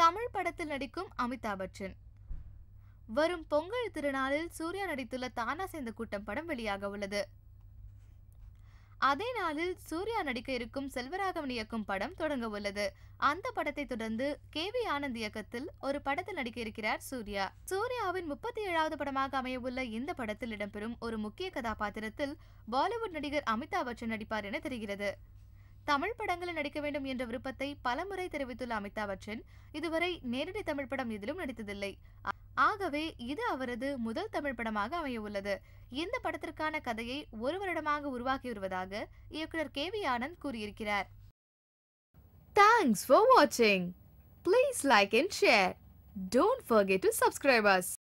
தமிழ் படத்தில் நடிக்கும் அமிதாப் பச்சன் வரும் பொங்கல் திருநாளில் சூர்யா நடித்துள்ள தானா சேர்ந்த கூட்டம் படம் வெளியாக உள்ளது அதே நாளில் சூர்யா நடிக்க இருக்கும் செல்வராகவன் இயக்கும் படம் தொடங்க உள்ளது அந்த படத்தை தொடர்ந்து கே வி ஆனந்த் இயக்கத்தில் ஒரு படத்தில் நடிக்க இருக்கிறார் சூர்யா சூர்யாவின் முப்பத்தி ஏழாவது படமாக அமையவுள்ள இந்த படத்தில் இடம்பெறும் ஒரு முக்கிய கதாபாத்திரத்தில் பாலிவுட் நடிகர் அமிதாப் பச்சன் நடிப்பார் என தெரிகிறது தமிழ் படங்களில் நடிக்க வேண்டும் என்ற விருப்பத்தை பலமுறை தெரிவித்துள்ள அமிதாப் பச்சன் இதுவரை நேரடி தமிழ் படம் எதிலும் நடித்ததில்லை ஆகவே இது அவரது முதல் தமிழ் படமாக அமையவுள்ளது இந்த படத்திற்கான கதையை ஒரு வருடமாக உருவாக்கி வருவதாக இயக்குனர் கே வி ஆனந்த் கூறியிருக்கிறார் தேங்க்ஸ் ஃபார் வாட்சிங் please like and share don't forget to subscribers